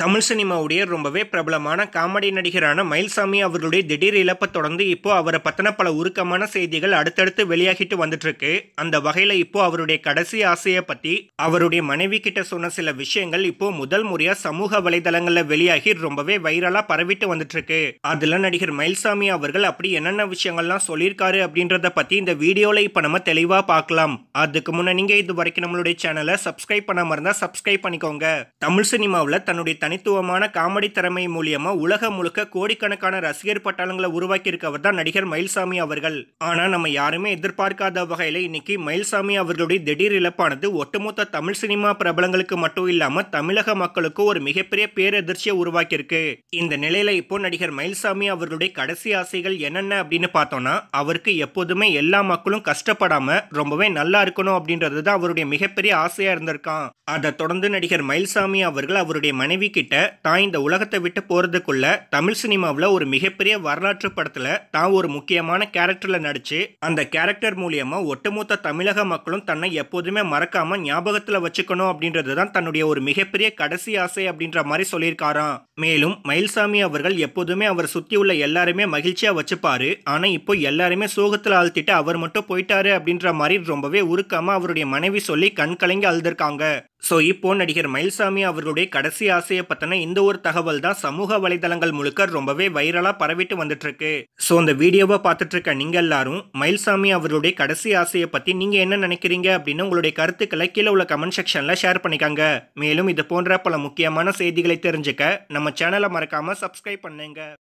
தமிழ் சினிமாவுடைய ரொம்பவே பிரபலமான காமெடி நடிகரான மயில்சாமி அவர்களுடைய திடீர் இழப்பை தொடர்ந்து இப்போ அவரை பற்றின பல உருக்கமான செய்திகள் அடுத்தடுத்து வெளியாகிட்டு வந்துட்டு அந்த வகையில் இப்போ அவருடைய கடைசி ஆசையை பற்றி அவருடைய மனைவி கிட்ட சொன்ன சில விஷயங்கள் இப்போ முதல் முறையா சமூக வலைதளங்களில் வெளியாகி ரொம்பவே வைரலா பரவிட்டு வந்துட்டு அதில் அதுல நடிகர் மயில்சாமி அவர்கள் அப்படி என்னென்ன விஷயங்கள்லாம் சொல்லியிருக்காரு அப்படின்றத பத்தி இந்த வீடியோல இப்போ நம்ம தெளிவா பார்க்கலாம் அதுக்கு முன்னே நீங்க இது வரைக்கும் நம்மளுடைய சேனலை சப்ஸ்கிரைப் பண்ணாம மாதிரி சப்ஸ்கிரைப் பண்ணிக்கோங்க தமிழ் சினிமாவில் தன்னுடைய தனித்துவமான காமெடி திறமை மூலியமா உலகம் முழுக்க கோடிக்கணக்கான ரசிகர் பட்டாளங்களை உருவாக்கியிருக்கவர் தான் நடிகர் மயில்சாமி அவர்கள் ஆனால் நம்ம யாருமே எதிர்பார்க்காத வகையில் இன்னைக்கு மயில்சாமி அவர்களுடைய திடீர் இழப்பானது ஒட்டுமொத்த தமிழ் சினிமா பிரபலங்களுக்கு மட்டும் இல்லாமல் தமிழக மக்களுக்கு ஒரு மிகப்பெரிய பேரதிர்ச்சியை உருவாக்கியிருக்கு இந்த நிலையில இப்போ நடிகர் மயில்சாமி அவர்களுடைய கடைசி ஆசைகள் என்னென்ன அப்படின்னு பார்த்தோம்னா அவருக்கு எப்போதுமே எல்லா மக்களும் கஷ்டப்படாம ரொம்பவே நல்லா இருக்கணும் அப்படின்றது தான் அவருடைய மிகப்பெரிய ஆசையா இருந்திருக்கான் அதை தொடர்ந்து நடிகர் மயில்சாமி அவர்கள் அவருடைய மனைவிக்கு கிட்ட தான் இந்த உலகத்தை விட்டு போகிறதுக்குள்ள தமிழ் சினிமாவில் ஒரு மிகப்பெரிய வரலாற்று படத்தில் தான் ஒரு முக்கியமான கேரக்டரில் நடித்து அந்த கேரக்டர் மூலியமாக ஒட்டுமொத்த தமிழக மக்களும் தன்னை எப்போதுமே மறக்காமல் ஞாபகத்தில் வச்சுக்கணும் அப்படின்றது தான் தன்னுடைய ஒரு மிகப்பெரிய கடைசி ஆசை அப்படின்ற மாதிரி சொல்லியிருக்காராம் மேலும் மயில்சாமி அவர்கள் எப்போதுமே அவர் சுற்றி உள்ள எல்லாருமே மகிழ்ச்சியாக வச்சுப்பாரு ஆனால் இப்போ எல்லாருமே சோகத்தில் அழுத்திட்டு அவர் மட்டும் போயிட்டாரு அப்படின்ற மாதிரி ரொம்பவே உருக்காம அவருடைய மனைவி சொல்லி கண் கலங்கி அழுதிருக்காங்க ஸோ இப்போ நடிகர் மயில்சாமி அவர்களுடைய கடைசி ஆசையை பற்றின இந்த ஒரு தகவல் தான் சமூக வலைதளங்கள் முழுக்க ரொம்பவே வைரலாக பரவிட்டு வந்துட்டுருக்கு ஸோ அந்த வீடியோவை பார்த்துட்டு இருக்க நீங்கள் எல்லாரும் மயில்சாமி அவர்களுடைய கடைசி ஆசையை பற்றி நீங்கள் என்ன நினைக்கிறீங்க அப்படின்னு உங்களுடைய கருத்துக்களை கீழே உள்ள கமெண்ட் செக்ஷனில் ஷேர் பண்ணிக்காங்க மேலும் இது போன்ற பல முக்கியமான செய்திகளை தெரிஞ்சுக்க நம்ம சேனலை மறக்காமல் சப்ஸ்கிரைப் பண்ணுங்கள்